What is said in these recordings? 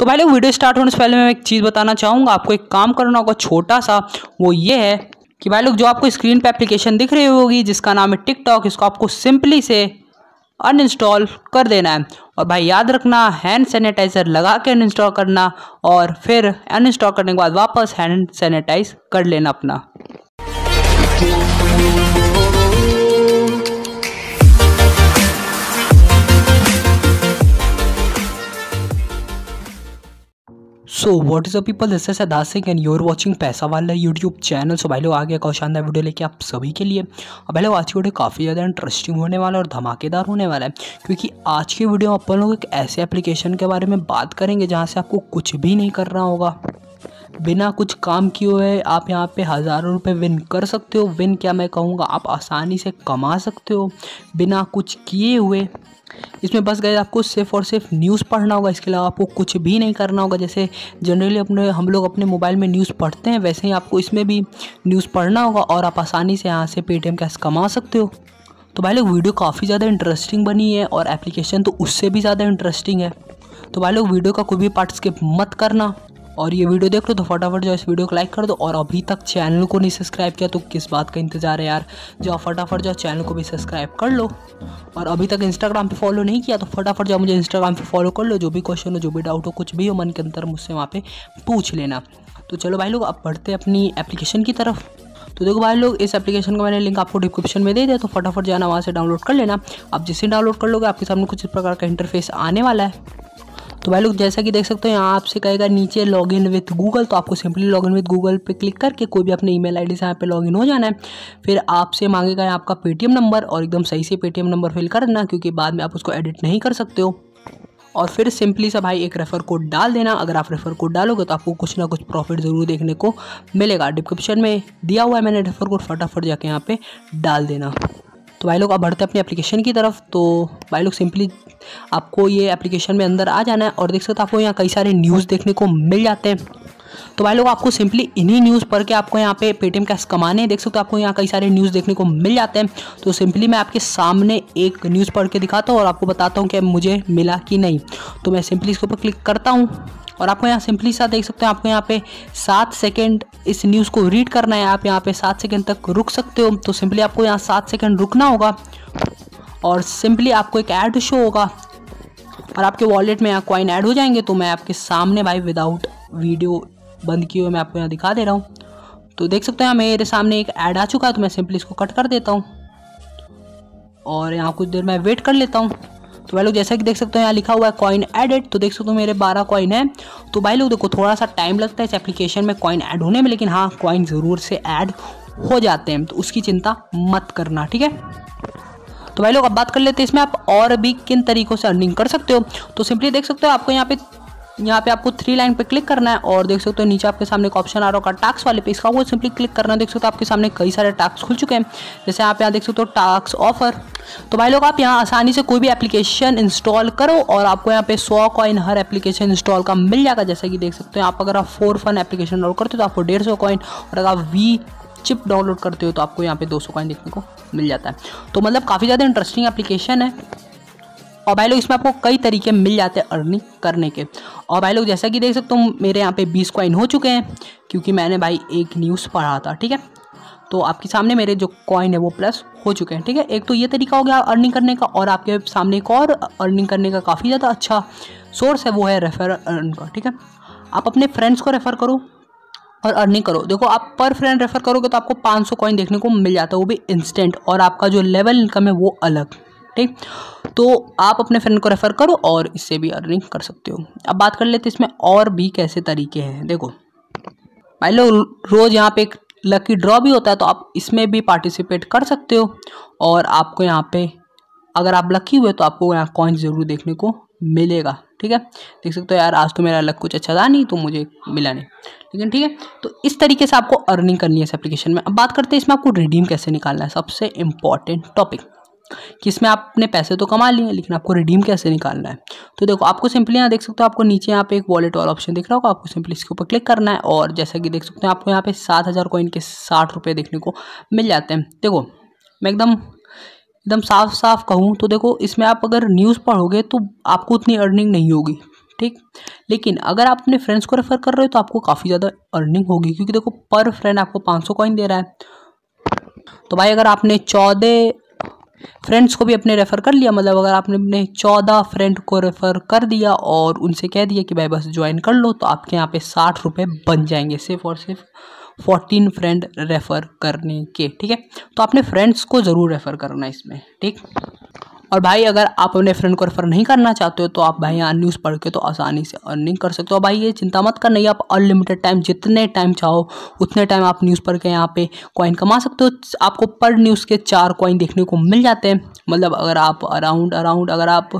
तो भाई लोग वीडियो स्टार्ट होने से पहले मैं एक चीज़ बताना चाहूँगा आपको एक काम करना होगा छोटा सा वो ये है कि भाई लोग जो आपको स्क्रीन पे एप्लीकेशन दिख रही होगी जिसका नाम है टिकटॉक इसको आपको सिंपली से अनइंस्टॉल कर देना है और भाई याद रखना हैंड सैनिटाइज़र लगा के अनइंस्टॉल करना और फिर अनइंस्टॉल करने के बाद वापस हैंड सैनिटाइज कर लेना अपना so what is a people this is Singh and you're watching Paisa Wala YouTube channel so भाई लोग आगे का शानदार वीडियो लेके आप सभी के लिए और भाई लोग आज की वीडियो काफ़ी ज़्यादा इंटरेस्टिंग होने वाला और धमाकेदार होने वाला है क्योंकि आज की वीडियो में अपन लोग एक ऐसे एप्लीकेशन के बारे में बात करेंगे जहाँ से आपको कुछ भी नहीं करना होगा बिना कुछ काम किए हुए आप यहाँ पे हज़ारों रुपए विन कर सकते हो विन क्या मैं कहूँगा आप आसानी से कमा सकते हो बिना कुछ किए हुए इसमें बस गए आपको सिर्फ और सिर्फ न्यूज़ पढ़ना होगा इसके अलावा आपको कुछ भी नहीं करना होगा जैसे जनरली अपने हम लोग अपने मोबाइल में न्यूज़ पढ़ते हैं वैसे ही आपको इसमें भी न्यूज़ पढ़ना होगा और आप आसानी से यहाँ से पेटीएम कैश कमा सकते हो तो भाई लोग वीडियो काफ़ी ज़्यादा इंटरेस्टिंग बनी है और एप्लीकेशन तो उससे भी ज़्यादा इंटरेस्टिंग है तो भाई लोग वीडियो का कोई भी पार्ट स्किप मत करना और ये वीडियो देख लो तो फटाफट जो इस वीडियो को लाइक कर दो और अभी तक चैनल को नहीं सब्सक्राइब किया तो किस बात का इंतजार है यार जो फटाफट जो चैनल को भी सब्सक्राइब कर लो और अभी तक इंस्टाग्राम पर फॉलो नहीं किया तो फटाफट जो मुझे इंस्टाग्राम पर फॉलो कर लो जो भी क्वेश्चन हो जो भी डाउट हो कुछ भी हो मन के अंदर मुझसे वहाँ पर पूछ लेना तो चलो भाई लोग अब पढ़ते अपनी एप्लीकेशन की तरफ तो देखो भाई लोग इस एप्लीकेशन का मैंने लिंक आपको डिस्क्रिप्शन में दे दिया तो फटाफट जाना वहाँ से डाउनलोड कर लेना आप जिसे डाउनलोड कर लोगे आपके सामने कुछ इस प्रकार का इंटरफेस आने वाला है तो भाई लोग जैसा कि देख सकते हो यहाँ आपसे कहेगा नीचे लॉग इन विथ गूगल तो आपको simply log in with Google पे क्लिक करके कोई भी अपने ईमेल आईडी से यहाँ पे इन हो जाना है फिर आपसे मांगेगा आपका पेटीएम नंबर और एकदम सही से पेटीएम नंबर फिल कर देना क्योंकि बाद में आप उसको एडिट नहीं कर सकते हो और फिर सिंपली सा भाई एक रेफर कोड डाल देना अगर आप रेफर कोड डालोगे तो आपको कुछ ना कुछ प्रॉफिट ज़रूर देखने को मिलेगा डिस्क्रिप्शन में दिया हुआ है मैंने रेफर कोड फटाफट जाके यहाँ पे डाल देना तो भाई लोग अब बढ़ते हैं अपनी एप्लीकेशन की तरफ तो भाई लोग सिंपली आपको ये एप्लीकेशन में अंदर आ जाना है और देख सकते हो आपको यहाँ कई सारे न्यूज़ देखने को मिल जाते हैं तो भाई लोग आपको सिंपली इन्हीं न्यूज़ पढ़ के आपको यहाँ पे पेटीएम कैश कमाने देख सकते हो आपको यहाँ कई सारे न्यूज़ देखने को मिल जाते हैं तो सिंपली मैं आपके सामने एक न्यूज़ पढ़ के दिखाता हूँ और आपको बताता हूँ कि मुझे मिला कि नहीं तो मैं सिंपली इसके ऊपर क्लिक करता हूँ और आपको यहाँ सिंपली सा देख सकते हो आपको यहाँ पे सात सेकेंड इस न्यूज़ को रीड करना है आप यहाँ पे सात सेकेंड तक रुक सकते हो तो सिंपली आपको यहाँ सात सेकेंड रुकना होगा और सिंपली आपको एक ऐड शो होगा और आपके वॉलेट में यहाँ कॉइन ऐड हो जाएंगे तो मैं आपके सामने भाई विदाउट वीडियो बंद किए हुए मैं आपको यहाँ दिखा दे रहा हूँ तो देख सकते हैं मेरे सामने एक ऐड आ चुका है तो मैं सिंपली इसको कट कर देता हूँ और यहाँ कुछ देर मैं वेट कर लेता हूँ तो भाई लोग जैसा कि देख सकते हो यहाँ लिखा हुआ है कॉइन एडेड तो देख सकते हो मेरे बारह कॉइन है तो भाई लोग देखो थोड़ा सा टाइम लगता है इस एप्लीकेशन में कॉइन ऐड होने में लेकिन हाँ कॉइन ज़रूर से ऐड हो जाते हैं तो उसकी चिंता मत करना ठीक है तो भाई लोग अब बात कर लेते हैं इसमें आप और भी किन तरीक़ों से अर्निंग कर सकते हो तो सिंपली देख सकते हो आपको यहाँ पे यहाँ पे आपको थ्री लाइन पे क्लिक करना है और देख सकते हो नीचे आपके सामने एक ऑप्शन आ रहा होगा टास्क वाले पे इसका वो सिंपली क्लिक करना है देख सकते हो आपके सामने कई सारे टास्क खुल चुके हैं जैसे आप यहाँ देख सकते हो टास्क ऑफर तो भाई लोग आप यहाँ आसानी से कोई भी एप्लीकेशन इंस्टॉल करो और आपको यहाँ पे सौ कॉइन हर एप्लीकेशन इंस्टॉल का मिल जाएगा जैसे कि देख सकते हो आप अगर आप फोर फन एप्लीकेशन डाउनलोड करते हो तो आपको डेढ़ सौ कॉइन और अगर आप वी चिप डाउनलोड करते हो तो आपको यहाँ पे दो सौ कॉइन देखने को मिल जाता है तो मतलब काफ़ी ज़्यादा इंटरेस्टिंग एप्लीकेशन है और भाई लोग इसमें आपको कई तरीके मिल जाते हैं अर्निंग करने के और भाई लोग जैसा कि देख सकते हो मेरे यहाँ पे बीस कॉइन हो चुके हैं क्योंकि मैंने भाई एक न्यूज़ पढ़ा था ठीक है तो आपके सामने मेरे जो कॉइन है वो प्लस हो चुके हैं ठीक है एक तो ये तरीका हो गया अर्निंग करने का और आपके सामने एक और अर्निंग करने का काफ़ी ज़्यादा अच्छा सोर्स है वो है रेफर अर्न का ठीक है आप अपने फ्रेंड्स को रेफ़र करो और अर्निंग करो देखो आप पर फ्रेंड रेफर करोगे तो आपको 500 कॉइन देखने को मिल जाता है वो भी इंस्टेंट और आपका जो लेवल इनकम है वो अलग ठीक तो आप अपने फ्रेंड को रेफ़र करो और इससे भी अर्निंग कर सकते हो अब बात कर लेते इसमें और भी कैसे तरीके हैं देखो भाई लोग रोज़ यहाँ पे एक लकी ड्रॉ भी होता है तो आप इसमें भी पार्टिसिपेट कर सकते हो और आपको यहाँ पे अगर आप लकी हुए तो आपको यहाँ कॉइन ज़रूर देखने को मिलेगा ठीक है देख सकते हो यार आज तो मेरा लक कुछ अच्छा था नहीं तो मुझे मिला नहीं लेकिन ठीक है तो इस तरीके से आपको अर्निंग करनी है इस एप्लीकेशन में अब बात करते हैं इसमें आपको रिडीम कैसे निकालना है सबसे इम्पॉर्टेंट टॉपिक कि इसमें आपने पैसे तो कमा लिए लेकिन आपको रिडीम कैसे निकालना है तो देखो आपको सिंपली यहाँ देख सकते हो आपको नीचे यहाँ पे एक वॉलेट वाला ऑप्शन दिख रहा होगा आपको सिंपली इसके ऊपर क्लिक करना है और जैसा कि देख सकते हैं आपको यहाँ पे सात हज़ार कोइन के साठ रुपये देखने को मिल जाते हैं देखो मैं एकदम एकदम साफ साफ कहूँ तो देखो इसमें आप अगर न्यूज़ पढ़ोगे तो आपको उतनी अर्निंग नहीं होगी ठीक लेकिन अगर आप अपने फ्रेंड्स को रेफ़र कर रहे हो तो आपको काफ़ी ज़्यादा अर्निंग होगी क्योंकि देखो पर फ्रेंड आपको पाँच कॉइन दे रहा है तो भाई अगर आपने चौदह फ्रेंड्स को भी अपने रेफ़र कर लिया मतलब अगर आपने अपने चौदह फ्रेंड को रेफ़र कर दिया और उनसे कह दिया कि भाई बस ज्वाइन कर लो तो आपके यहाँ पे साठ रुपये बन जाएंगे सिर्फ और सिर्फ फोर्टीन फ्रेंड रेफ़र करने के ठीक है तो आपने फ्रेंड्स को ज़रूर रेफ़र करना इसमें ठीक और भाई अगर आप अपने फ्रेंड को रेफर नहीं करना चाहते हो तो आप भाई यहाँ न्यूज़ पढ़ के तो आसानी से अर्निंग कर सकते हो भाई ये चिंता मत करना आप अनलिमिटेड टाइम जितने टाइम चाहो उतने टाइम आप न्यूज़ पढ़ के यहाँ पे कॉइन कमा सकते हो आपको पर न्यूज़ के चार कॉइन देखने को मिल जाते हैं मतलब अगर आप अराउंड अराउंड अगर आप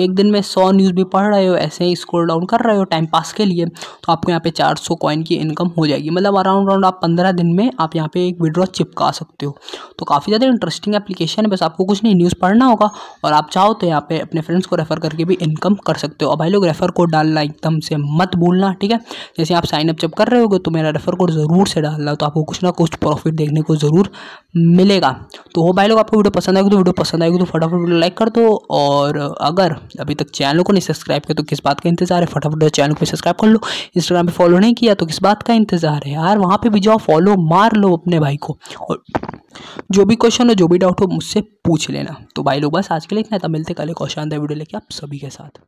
एक दिन में सौ न्यूज़ भी पढ़ रहे हो ऐसे ही स्क्रोल डाउन कर रहे हो टाइम पास के लिए तो आपको यहाँ पे चार सौ कॉइन की इनकम हो जाएगी मतलब अराउंड अराउंड आप पंद्रह दिन में आप यहाँ पे एक विड्रॉ चिपका सकते हो तो काफ़ी ज़्यादा इंटरेस्टिंग एप्लीकेशन है बस आपको कुछ नहीं न्यूज़ पढ़ना होगा और आप चाहो तो यहाँ पे अपने फ्रेंड्स को रेफ़र करके भी इनकम कर सकते हो और भाई लोग रेफ़र कोड डालना एकदम से मत भूलना ठीक है जैसे आप साइनअप जब कर रहे होगे तो मेरा रेफ़र कोड ज़रूर से डालना तो आपको कुछ ना कुछ प्रॉफिट देखने को ज़रूर मिलेगा तो वो भाई लोग आपको वीडियो पसंद आएगी तो वीडियो पसंद आएगी तो फटाफट लाइक कर दो और अगर अभी तक चैनल को नहीं सब्सक्राइब किया तो किस बात का इंतजार है फटाफट चैनल को सब्सक्राइब कर लो इंस्टाग्राम पर फॉलो नहीं किया तो किस बात का इंतजार है यार वहाँ पर भी जाओ फॉलो मार लो अपने भाई को और जो भी क्वेश्चन हो जो भी डाउट हो मुझसे पूछ लेना तो भाई लोग बस आज के लिए इतना था मिलते कल क्वेश्चन वीडियो लेके आप सभी के साथ